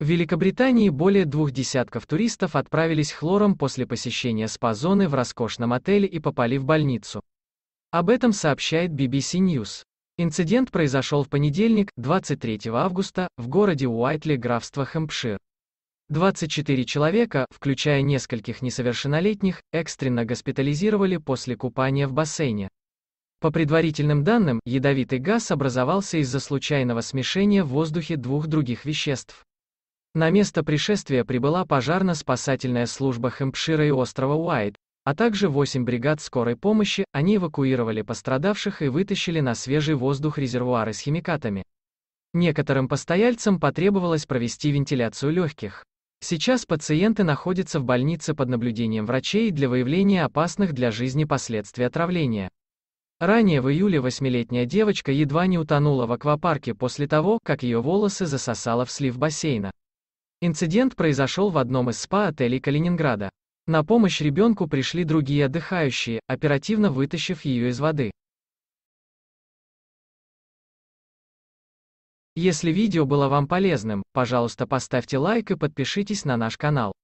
В Великобритании более двух десятков туристов отправились хлором после посещения спа-зоны в роскошном отеле и попали в больницу. Об этом сообщает BBC News. Инцидент произошел в понедельник, 23 августа, в городе Уайтли, графство Хэмпшир. 24 человека, включая нескольких несовершеннолетних, экстренно госпитализировали после купания в бассейне. По предварительным данным, ядовитый газ образовался из-за случайного смешения в воздухе двух других веществ. На место пришествия прибыла пожарно-спасательная служба Хэмпшира и острова Уайт, а также 8 бригад скорой помощи, они эвакуировали пострадавших и вытащили на свежий воздух резервуары с химикатами. Некоторым постояльцам потребовалось провести вентиляцию легких. Сейчас пациенты находятся в больнице под наблюдением врачей для выявления опасных для жизни последствий отравления. Ранее в июле восьмилетняя девочка едва не утонула в аквапарке после того, как ее волосы засосала в слив бассейна. Инцидент произошел в одном из спа-отелей Калининграда. На помощь ребенку пришли другие отдыхающие, оперативно вытащив ее из воды. Если видео было вам полезным, пожалуйста поставьте лайк и подпишитесь на наш канал.